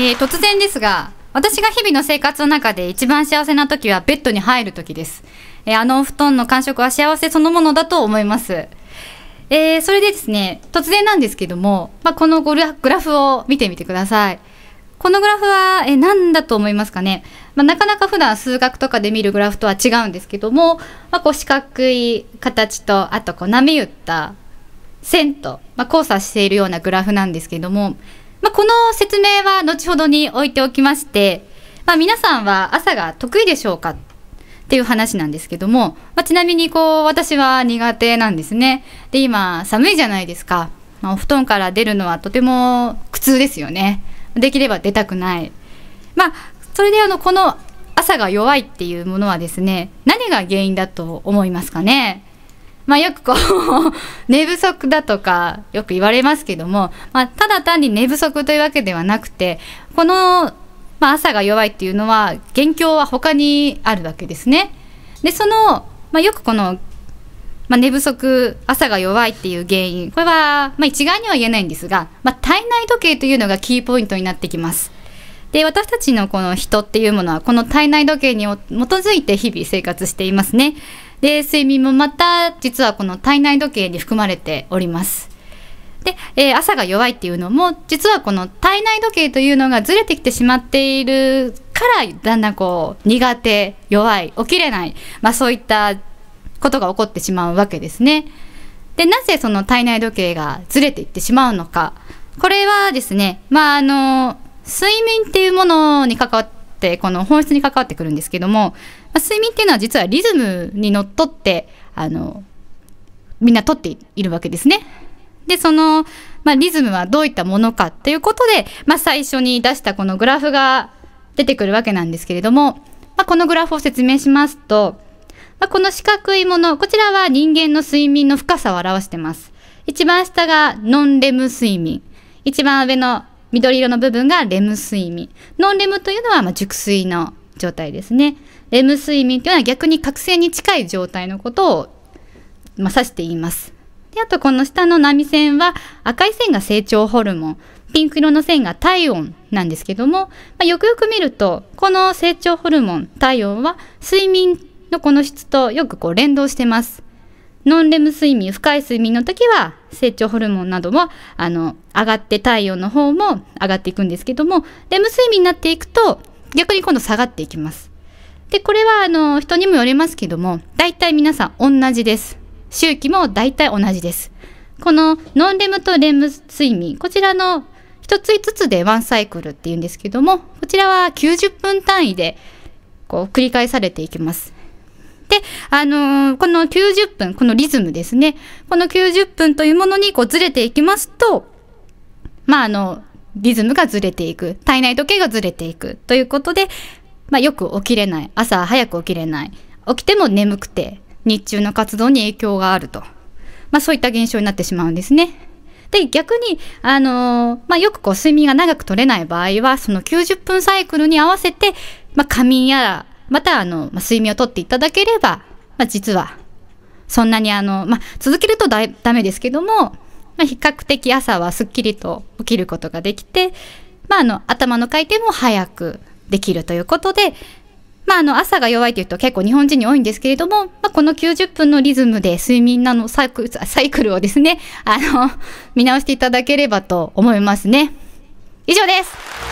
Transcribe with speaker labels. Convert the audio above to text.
Speaker 1: えー、突然ですが、私が日々の生活の中で一番幸せな時はベッドに入る時です。えー、あのお布団の感触は幸せそのものだと思います。えー、それでですね、突然なんですけども、まあ、このグラフを見てみてください。このグラフは、えー、何だと思いますかね、まあ、なかなか普段数学とかで見るグラフとは違うんですけども、まあ、こう四角い形と、あとこう波打った線と、まあ、交差しているようなグラフなんですけども、まあ、この説明は後ほどに置いておきまして、まあ、皆さんは朝が得意でしょうかっていう話なんですけども、まあ、ちなみにこう私は苦手なんですね。で今寒いじゃないですか、まあ、お布団から出るのはとても苦痛ですよね。できれば出たくない。まあそれであのこの朝が弱いっていうものはですね何が原因だと思いますかねまあよくこう 寝不足だとかよく言われますけども、まあただ単に寝不足というわけではなくて、この、まあ朝が弱いっていうのは、元凶は他にあるわけですね。で、その、まあよくこの、まあ寝不足、朝が弱いっていう原因、これは、まあ一概には言えないんですが、まあ体内時計というのがキーポイントになってきます。で私たちのこの人っていうものはこの体内時計に基づいて日々生活していますねで睡眠もまた実はこの体内時計に含まれておりますで、えー、朝が弱いっていうのも実はこの体内時計というのがずれてきてしまっているからだんだんこう苦手弱い起きれない、まあ、そういったことが起こってしまうわけですね。でなぜその体内時計がずれていってしまうのかこれはですねまああの睡眠っていうものに関わってこの本質に関わってくるんですけども、まあ、睡眠っていうのは実はリズムにのっとってあのみんなとっているわけですね。でその、まあ、リズムはどういったものかっていうことで、まあ、最初に出したこのグラフが出てくるわけなんですけれども、まあ、このグラフを説明しますと、まあ、この四角いものこちらは人間の睡眠の深さを表してます。一番下がノンレム睡眠一番上の緑色の部分がレム睡眠。ノンレムというのは、まあ、熟睡の状態ですね。レム睡眠というのは逆に覚醒に近い状態のことを、まあ、指しています。で、あとこの下の波線は赤い線が成長ホルモン、ピンク色の線が体温なんですけども、まあ、よくよく見ると、この成長ホルモン、体温は睡眠のこの質とよくこう連動してます。ノンレム睡眠、深い睡眠の時は成長ホルモンなどもあの上がって体温の方も上がっていくんですけども、レム睡眠になっていくと逆に今度下がっていきます。で、これはあの人にもよりますけども、大体皆さん同じです。周期も大体同じです。このノンレムとレム睡眠、こちらの一つ5つでワンサイクルっていうんですけども、こちらは90分単位でこう繰り返されていきます。あのー、この90分、このリズムですね。この90分というものにこうずれていきますと、まあ、あの、リズムがずれていく。体内時計がずれていく。ということで、まあ、よく起きれない。朝早く起きれない。起きても眠くて、日中の活動に影響があると。まあ、そういった現象になってしまうんですね。で、逆に、あのー、まあ、よくこう、睡眠が長く取れない場合は、その90分サイクルに合わせて、まあ、仮眠やら、またあの、まあ、睡眠をとっていただければ、まあ、実は、そんなにあの、まあ、続けるとだダメですけども、まあ、比較的朝はすっきりと起きることができて、まあ、あの、頭の回転も早くできるということで、まあ、あの、朝が弱いというと結構日本人に多いんですけれども、まあ、この90分のリズムで睡眠なのサイクル、サイクルをですね、あの、見直していただければと思いますね。以上です